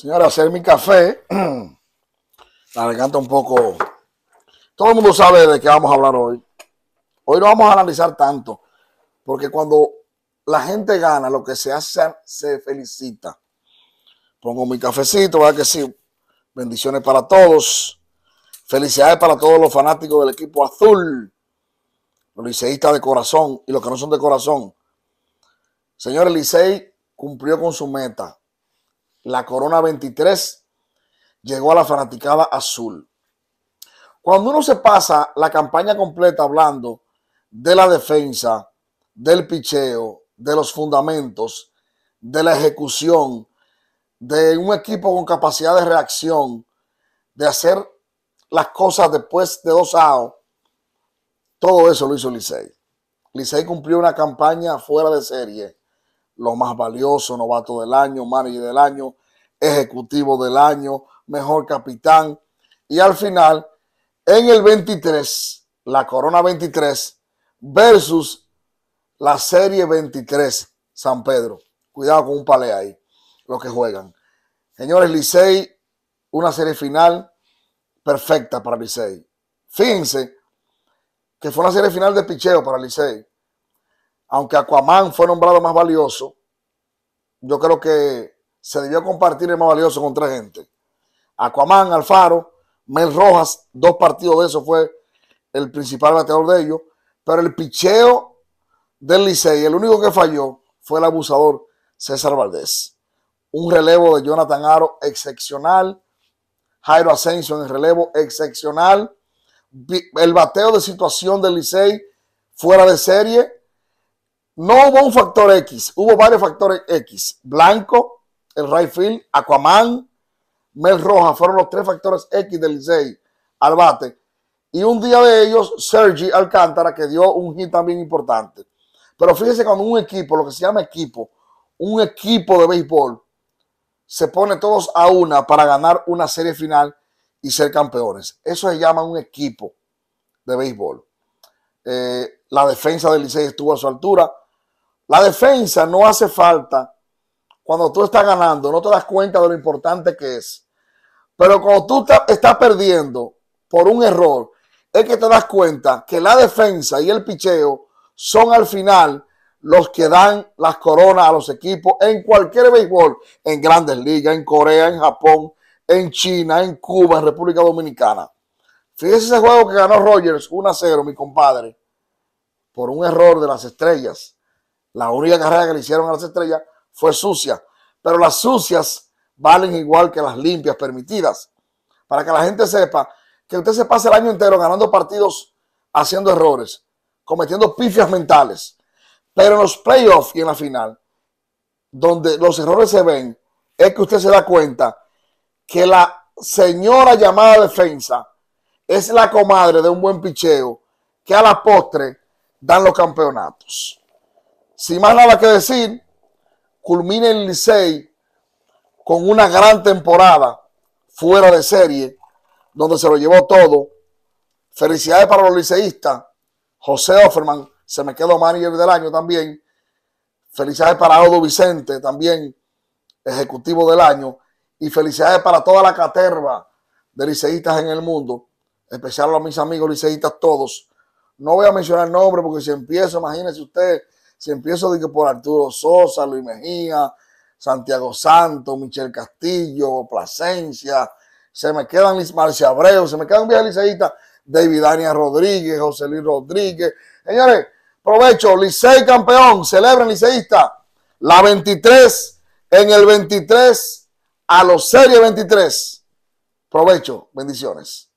Señora, hacer mi café. La garganta un poco. Todo el mundo sabe de qué vamos a hablar hoy. Hoy no vamos a analizar tanto, porque cuando la gente gana, lo que se hace se felicita. Pongo mi cafecito, ¿verdad que sí? Bendiciones para todos. Felicidades para todos los fanáticos del equipo azul, los liceístas de corazón y los que no son de corazón. Señor Licey cumplió con su meta. La Corona 23 llegó a la fanaticada azul. Cuando uno se pasa la campaña completa hablando de la defensa, del picheo, de los fundamentos, de la ejecución, de un equipo con capacidad de reacción, de hacer las cosas después de dos años, todo eso lo hizo Licey. Licey cumplió una campaña fuera de serie lo más valioso, novato del año, manager del año, ejecutivo del año, mejor capitán. Y al final, en el 23, la Corona 23 versus la Serie 23, San Pedro. Cuidado con un palé ahí, los que juegan. Señores, Licey, una serie final perfecta para Licey. Fíjense que fue una serie final de picheo para Licey aunque Aquaman fue nombrado más valioso, yo creo que se debió compartir el más valioso con tres gente. Aquaman, Alfaro, Mel Rojas, dos partidos de eso fue el principal bateador de ellos, pero el picheo del Licey, el único que falló fue el abusador César Valdés. Un relevo de Jonathan Aro excepcional, Jairo Asensio en el relevo excepcional, el bateo de situación del Licey fuera de serie, no hubo un factor X, hubo varios factores X. Blanco, el Rayfield, Aquaman, Mel Roja fueron los tres factores X del Licey al bate. Y un día de ellos, Sergi Alcántara, que dio un hit también importante. Pero fíjense cuando un equipo, lo que se llama equipo, un equipo de béisbol, se pone todos a una para ganar una serie final y ser campeones. Eso se llama un equipo de béisbol. Eh, la defensa del Licey estuvo a su altura. La defensa no hace falta cuando tú estás ganando, no te das cuenta de lo importante que es. Pero cuando tú estás perdiendo por un error, es que te das cuenta que la defensa y el picheo son al final los que dan las coronas a los equipos en cualquier béisbol, en grandes ligas, en Corea, en Japón, en China, en Cuba, en República Dominicana. Fíjese ese juego que ganó Rogers 1 0, mi compadre, por un error de las estrellas. La única carrera que le hicieron a las estrellas fue sucia, pero las sucias valen igual que las limpias permitidas. Para que la gente sepa que usted se pasa el año entero ganando partidos, haciendo errores, cometiendo pifias mentales, pero en los playoffs y en la final, donde los errores se ven, es que usted se da cuenta que la señora llamada defensa es la comadre de un buen picheo que a la postre dan los campeonatos. Sin más nada que decir, culmina el Licey con una gran temporada fuera de serie, donde se lo llevó todo. Felicidades para los liceístas. José Offerman se me quedó manager del año también. Felicidades para Odo Vicente, también ejecutivo del año. Y felicidades para toda la caterva de liceístas en el mundo, especial a mis amigos liceístas todos. No voy a mencionar nombres porque si empiezo, imagínese usted si empiezo digo por Arturo Sosa, Luis Mejía, Santiago Santo, Michel Castillo, Plasencia, se me quedan mis Marcia Abreu, se me quedan viejas liceístas, David Rodríguez, José Luis Rodríguez. Señores, provecho, Licey campeón, celebren liceísta, la 23 en el 23 a los series 23. Provecho, bendiciones.